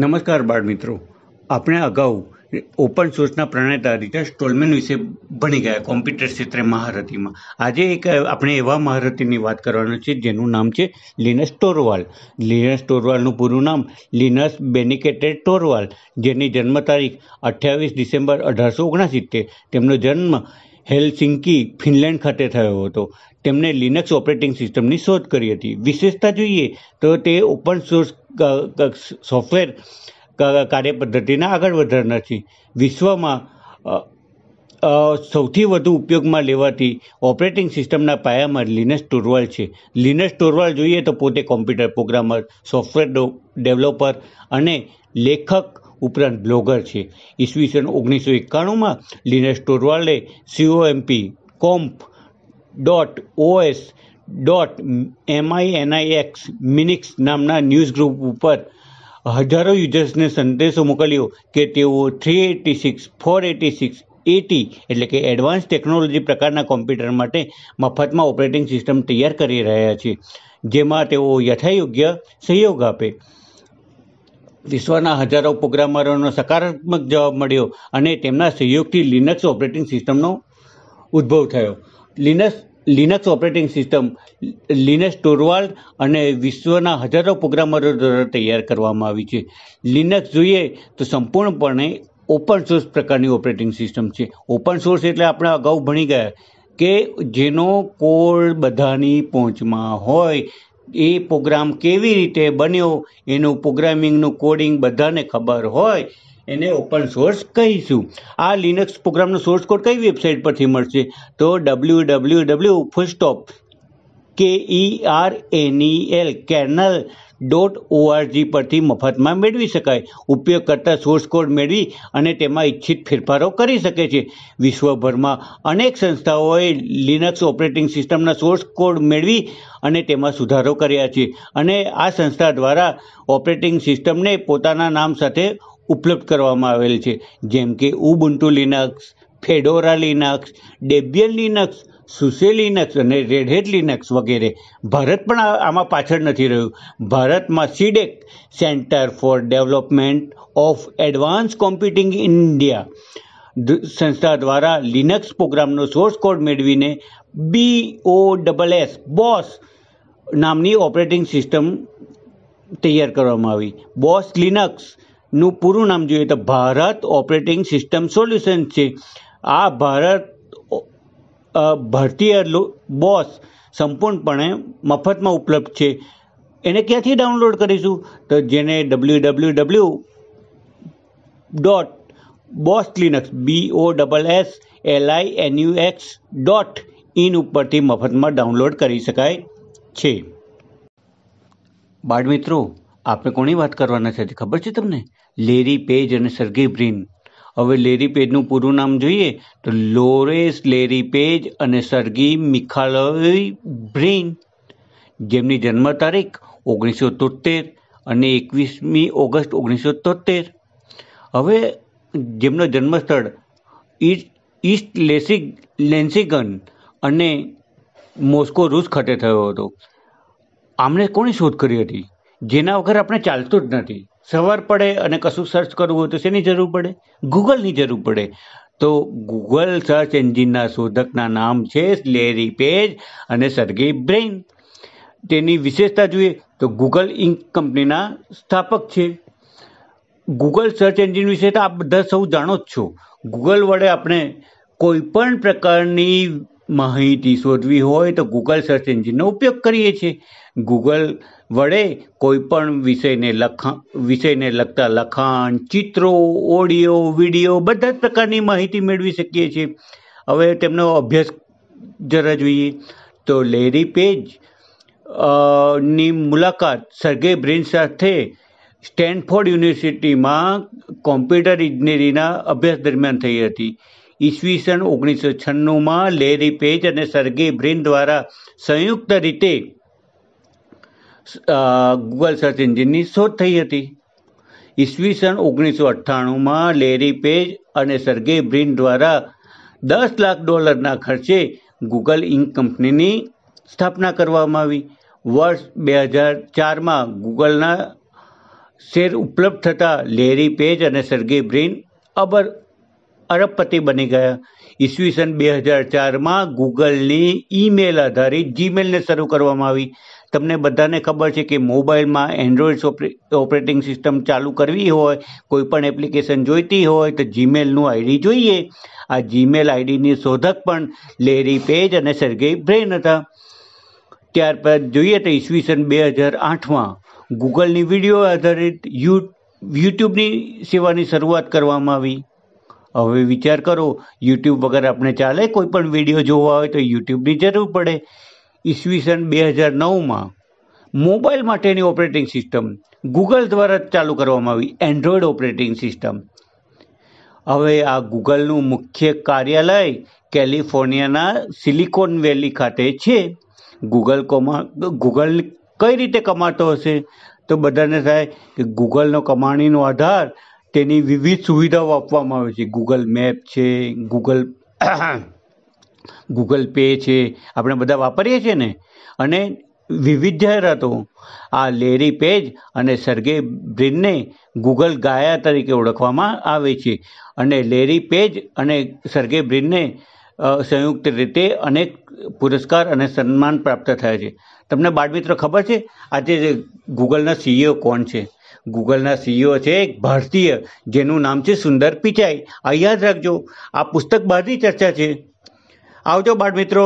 નમસ્કાર બાળ મિત્રો આપણે અગાઉ ઓપન સોર્સના પ્રણેતા રિચર્ડ સ્ટોલમેન વિશે ભણી ગયા કોમ્પ્યુટર ક્ષેત્રે મહારથીમાં આજે એક આપણે એવા મહારથીની વાત કરવાનું છે જેનું નામ છે લિનસ ટોરવાલ લિનસ ટોરવાલનું પૂરું નામ લિનસ બેનિકેટેડ ટોરવાલ જેની જન્મ તારીખ અઠ્યાવીસ ડિસેમ્બર અઢારસો ઓગણસિત્તેર તેમનો જન્મ હેલસિંકી ફિનલેન્ડ ખાતે થયો હતો તેમણે લિનક્સ ઓપરેટિંગ સિસ્ટમની શોધ કરી હતી વિશેષતા જોઈએ તો તે ઓપન સોર્સ સોફ્ટવેર કાર્યપદ્ધતિને આગળ વધારનાર નથી વિશ્વમાં સૌથી વધુ ઉપયોગમાં લેવાતી ઓપરેટિંગ સિસ્ટમના પાયામાં લિનસ ટોરવાલ છે લિનસ ટોરવાલ જોઈએ તો પોતે કોમ્પ્યુટર પ્રોગ્રામર સોફ્ટવેર ડેવલપર અને લેખક ઉપરાંત બ્લોગર છે ઈસવીસન ઓગણીસો એકાણુંમાં Linus Torvalds COMP comp dot OS dot MI NI X Minix નામના ન્યૂઝ ગ્રુપ ઉપર હજારો યુઝર્સને સંદેશો મોકલ્યો કે તેઓ three eighty six four eighty six eighty એટલે કે એડવાન્સ ટેકનોલોજી પ્રકારના કોમ્પ્યુટર માટે મફતમાં ઓપરેટિંગ સિસ્ટમ તૈયાર કરી રહ્યા છે જેમાં તેઓ યથાયોગ્ય સહયોગ આપે વિશ્વના હજારો પ્રોગ્રામરોનો સકારાત્મક જવાબ મળ્યો અને તેમના સહયોગથી લિનક્સ ઓપરેટિંગ સિસ્ટમનો ઉદ્ભવ થયો Linux Linux operating system Linux Torvalds અને વિશ્વના હજારો પ્રોગ્રામરો દ્વારા તૈયાર કરવામાં આવી છે લિનક્સ જોઈએ તો સંપૂર્ણપણે ઓપન સોર્સ પ્રકારની ઓપરેટિંગ સિસ્ટમ છે ઓપન સોર્સ એટલે આપણે અગાઉ ભણી ગયા કે જેનો કોડ બધાની પહોંચમાં હોય એ પ્રોગ્રામ કેવી રીતે બન્યો એનું પ્રોગ્રામિંગનું કોડિંગ બધાને ખબર હોય એને ઓપન સોર્સ કહીશું આ લિનક્સ પ્રોગ્રામનો સોર્સ કોડ કઈ વેબસાઇટ પરથી મળશે તો W W W full stop K E R N E L kernel dot ORG પરથી મફતમાં મેળવી શકાય ઉપયોગ કરતા સોર્સ કોડ મેળવી અને તેમાં ઈચ્છિત ફેરફારો કરી શકે છે વિશ્વભરમાં અનેક સંસ્થાઓએ લિનક્સ ઓપરેટિંગ સિસ્ટમના સોર્સ કોડ મેળવી અને તેમાં સુધારો કર્યા છે અને આ સંસ્થા દ્વારા ઓપરેટિંગ સિસ્ટમને પોતાના નામ સાથે ઉપલબ્ધ કરવામાં આવેલ છે જેમ કે Ubuntu Linux Fedora Linux Debian Linux SUSE Linux અને રેડહેડ લિનક્સ વગેરે ભારત પણ આમાં પાછળ નથી રહ્યું ભારતમાં CDAC centre for development of advance computing India સંસ્થા દ્વારા લિનક્સ પ્રોગ્રામનો સોર્સ કોડ મેળવીને B O double S BOSS નામની ઓપરેટિંગ સિસ્ટમ તૈયાર કરવામાં આવી બોસ લિનક્સ નું પૂરું નામ જોઈએ તો ભારત ઓપરેટિંગ સિસ્ટમ સોલ્યુશન છે આ ભારત ભારતીય બોસ સંપૂર્ણપણે મફતમાં ઉપલબ્ધ છે એને ક્યાંથી ડાઉનલોડ કરીશું તો જેને W W W dot BOSS Linux B O double S L I N U X dot in ઉપરથી મફતમાં ડાઉનલોડ કરી શકાય છે બાળ આપણે કોની વાત કરવાના છે ખબર છે તમને લેરી પેજ અને સર્ગી બ્રિન હવે લેરી પેજનું પૂરું નામ જોઈએ તો લોરેસ લેરી પેજ અને સર્ગી મિખાલોઈ બ્રિન જેમની જન્મ તારીખ ઓગણીસો તોતેર અને એકવીસમી ઓગસ્ટ ઓગણીસો તોતેર હવે જેમનો જન્મસ્થળ ઈસ્ટ લેસિક લેન્સિગન અને મોસ્કો રૂસ ખાતે થયો હતો આમણે કોની શોધ કરી હતી જેના વગર આપણે ચાલતું જ નથી સવાર પડે અને કશું સર્ચ કરવું હોય તો શેની જરૂર પડે ગૂગલની જરૂર પડે તો ગૂગલ સર્ચ એન્જિનના શોધકના નામ છે લેરી પેજ અને સરગી બ્રેઇન તેની વિશેષતા જોઈએ તો ગૂગલ ઇન્ક કંપનીના સ્થાપક છે ગૂગલ સર્ચ એન્જિન વિશે તો આપ બધા સૌ જાણો જ છો ગૂગલ વડે આપણે કોઈપણ પ્રકારની માહિતી શોધવી હોય તો ગૂગલ સર્ચ એન્જિનનો ઉપયોગ કરીએ છીએ ગૂગલ વડે કોઈપણ વિષયને લખાણ વિષયને લગતા લખાણ ચિત્રો ઓડિયો વિડીયો બધા જ પ્રકારની માહિતી મેળવી શકીએ છીએ હવે તેમનો અભ્યાસ જરા જોઈએ તો લેરી પેજ ની મુલાકાત સર્ગે બ્રિન સાથે સ્ટેનફોર્ડ યુનિવર્સિટીમાં કોમ્પ્યુટર ઇજનેરીના અભ્યાસ દરમિયાન થઈ હતી ઈસવીસન ઓગણીસો છન્નુંમાં લેરી પેજ અને સર્ગી બ્રિન દ્વારા સંયુક્ત રીતે ગૂગલ સર્ચ એન્જિનની શોધ થઈ હતી ઈસવીસન ઓગણીસો અઠ્ઠાણુંમાં લેરી પેજ અને સર્ગે બ્રિન દ્વારા દસ લાખ ડોલરના ખર્ચે ગૂગલ ઇંક કંપનીની સ્થાપના કરવામાં આવી વર્ષ બે હજાર ચારમાં ગૂગલના શેર ઉપલબ્ધ થતાં લેરી પેજ અને સર્ગે બ્રિન અબર અરબપતિ બની ગયા ઈસવીસન બે હજાર ચારમાં ગૂગલની ઈમેલ આધારિત જીમેલને શરૂ કરવામાં આવી તમને બધાને ખબર છે કે મોબાઈલમાં એન્ડ્રોઇડ ઓપરેટિંગ સિસ્ટમ ચાલુ કરવી હોય કોઈ પણ એપ્લિકેશન જોઈતી હોય તો જીમેલનું આઈડી જોઈએ આ જીમેલ આઈડીની શોધક પણ લેરી પેજ અને સર્ગેઈ બ્રેન હતા ત્યારબાદ જોઈએ તો ઈસવીસન બે હજાર આઠમાં ગૂગલની વિડીયો આધારિત યુ યુટ્યુબની સેવાની શરૂઆત કરવામાં આવી હવે વિચાર કરો યુટ્યુબ વગર આપણે ચાલે કોઈ પણ વિડીયો જોવા હોય તો યુટ્યુબની જરૂર પડે ઈસવીસન બે હજાર નવમાં મોબાઈલ માટેની ઓપરેટિંગ સિસ્ટમ ગૂગલ દ્વારા જ ચાલુ કરવામાં આવી એન્ડ્રોઈડ ઓપરેટિંગ સિસ્ટમ હવે આ ગૂગલનું મુખ્ય કાર્યાલય કેલિફોર્નિયાના સિલિકોન વેલી ખાતે છે ગૂગલ કોમા ગૂગલ કઈ રીતે કમાતો હશે તો બધાને થાય કે ગૂગલનો કમાણીનો આધાર તેની વિવિધ સુવિધાઓ આપવામાં આવે છે ગૂગલ મેપ છે ગૂગલ ગૂગલ પે છે આપણે બધા વાપરીએ છીએ ને અને વિવિધ જાહેરાતો આ લેરી પેજ અને સર્ગે બ્રિનને ગૂગલ ગાયા તરીકે ઓળખવામાં આવે છે અને લેરી પેજ અને સર્ગે બ્રિનને સંયુક્ત રીતે અનેક પુરસ્કાર અને સન્માન પ્રાપ્ત થયા છે તમને બાળમિત્રો ખબર છે આજે ગૂગલના સીઈઓ કોણ છે ગૂગલના સીઈઓ છે એક ભારતીય જેનું નામ છે સુંદર પિચાઈ આ યાદ રાખજો આ પુસ્તક બહારની ચર્ચા છે આવજો બાળ મિત્રો